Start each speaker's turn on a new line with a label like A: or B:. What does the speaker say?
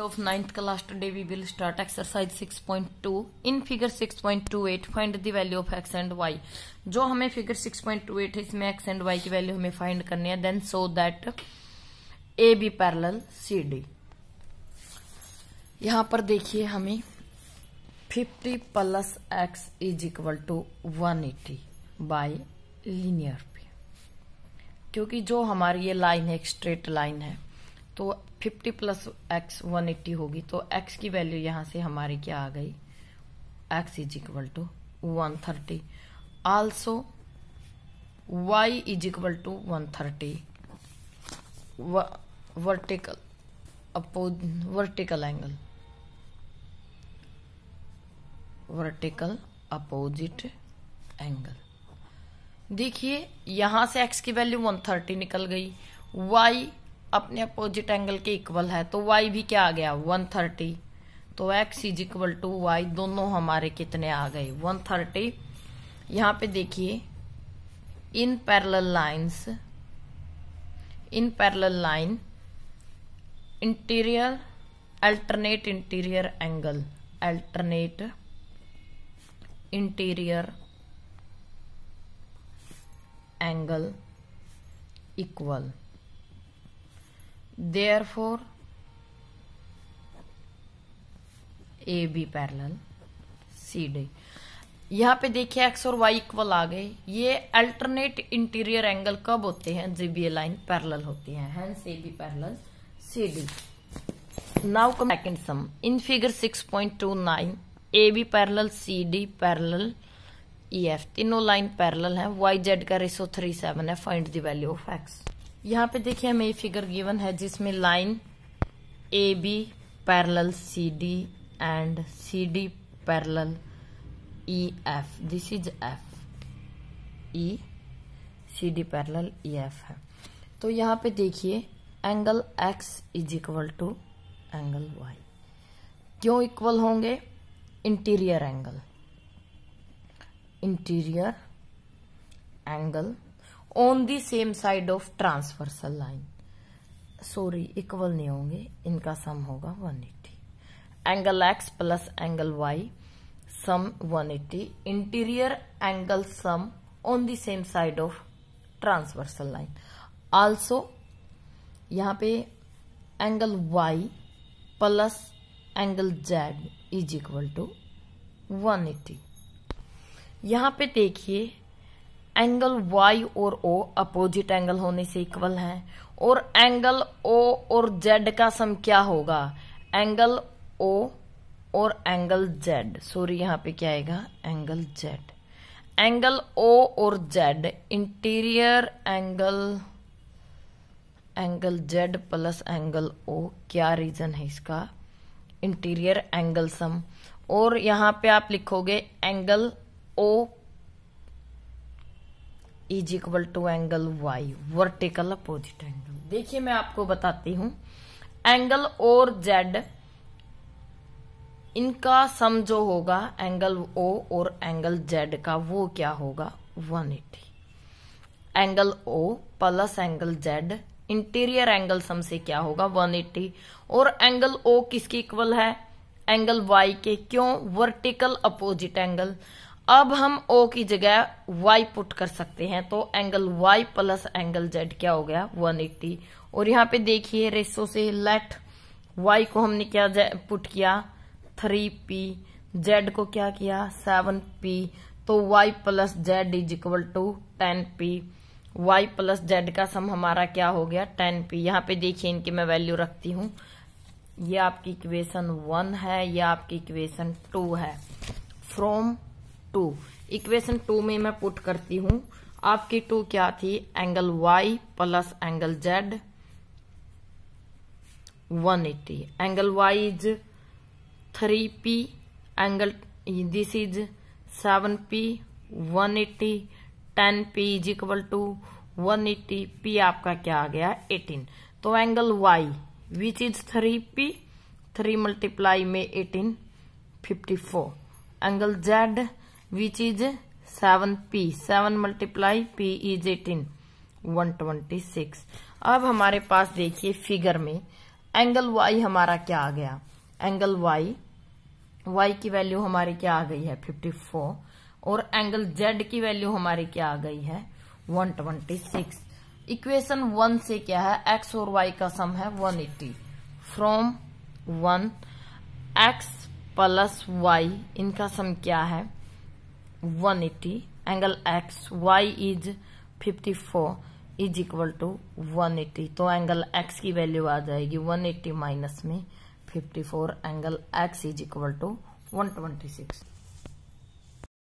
A: of ninth class today we will start exercise 6.2 in figure 6.28 find the value of x and y जो हमें figure 6.28 है इसमें x and y की value हमें find करनी है then so that a be parallel cd यहाँ पर देखिए हमें 50 plus x is equal to 180 by linear पे क्योंकि जो हमारी ये लाइन है एक स्ट्रेट लाइन है तो fifty plus x one eighty होगी तो एक्स की वैल्यू यहाँ से हमारी क्या आ गई x is equal to one thirty also y is equal to one thirty vertical अपो vertical angle vertical opposite angle देखिए यहां से एक्स की वैल्यू 130 निकल गई वाई अपने अपोजिट एंगल के इक्वल है तो वाई भी क्या आ गया वन थर्टी तो x is equal to y दोनों हमारे कितने आ गए वन थर्टी यहां पर देखिए in parallel lines in parallel line interior alternate interior angle alternate interior angle equal therefore A B parallel C D यहाँ पे देखिए एक्स और वाई इक्वल आ गए ये अल्टरनेट इंटीरियर एंगल कब होते हैं जब लाइन पैरल होती है hence A B parallel C D now come second sum in figure 6.29 A B parallel C D parallel E F तीनों लाइन पैरल है वाई जेड का रेसो थ्री सेवन है find the value of X यहाँ पे देखिए हमें figure given है जिसमें line A B parallel C D and C D parallel E F this is F E C D parallel E F है तो यहाँ पे देखिए angle X is equal to angle Y क्यों इक्वल होंगे interior angle interior angle on the same side of transversal line sorry equal नहीं होंगे इनका सम होगा 180 angle X plus angle Y sum 180 interior angle sum on the same side of transversal line also यहां पे angle Y plus angle Z is equal to 180 यहां पे देखिए angle y और o अपोजिट एंगल होने से equal है और एंगल o और z का सम क्या होगा एंगल o और एंगल z सॉरी यहां पे क्या आएगा एंगल z एंगल ओ और Z interior angle angle Z plus angle O क्या रीजन है इसका इंटीरियर एंगल सम और यहाँ पे आप लिखोगे angle O is equal to angle Y vertical opposite angle देखिए मैं आपको बताती हूं एंगल और जेड इनका सम जो होगा एंगल ओ और एंगल जेड का वो क्या होगा 180 angle O plus angle Z interior angle sum से क्या होगा 180 और एंगल ओ किसके इक्वल है एंगल वाई के क्यों वर्टिकल अपोजिट एंगल अब हम ओ की जगह वाई पुट कर सकते हैं तो angle Y plus angle Z क्या हो गया 180 और यहाँ पे देखिए रेसो से लेट वाई को हमने क्या पुट किया थ्री पी जेड को क्या किया सेवन पी तो Y plus Z is equal to ten P Y plus Z का सम हमारा क्या हो गया टेन पी यहाँ पे देखिए इनकी मैं वैल्यू रखती हूँ ये आपकी इक्वेशन वन है या आपकी इक्वेशन टू है फ्रोम टू इक्वेशन टू में मैं पुट करती हूँ आपकी टू क्या थी angle Y plus angle Z 180 angle Y is three P angle this is seven P one eighty ten P is equal to one eighty P आपका क्या आ गया एटीन तो angle Y which is three P three multiply में eighteen fifty four angle Z which is 7p 7 multiply p is 18 126 अब हमारे पास देखिए figure में एंगल वाई हमारा क्या आ गया एंगल वाई वाई की वैल्यू हमारी क्या आ गई है 54 और एंगल जेड की वैल्यू हमारी क्या आ गई है 126 इक्वेशन वन से क्या है एक्स और वाई का सम है 180 from one X plus Y इनका सम क्या है 180 X x y fifty 54 is equal to 180 तो एंगल x की वैल्यू आ जाएगी 180 माइनस में 54 angle x is equal to 126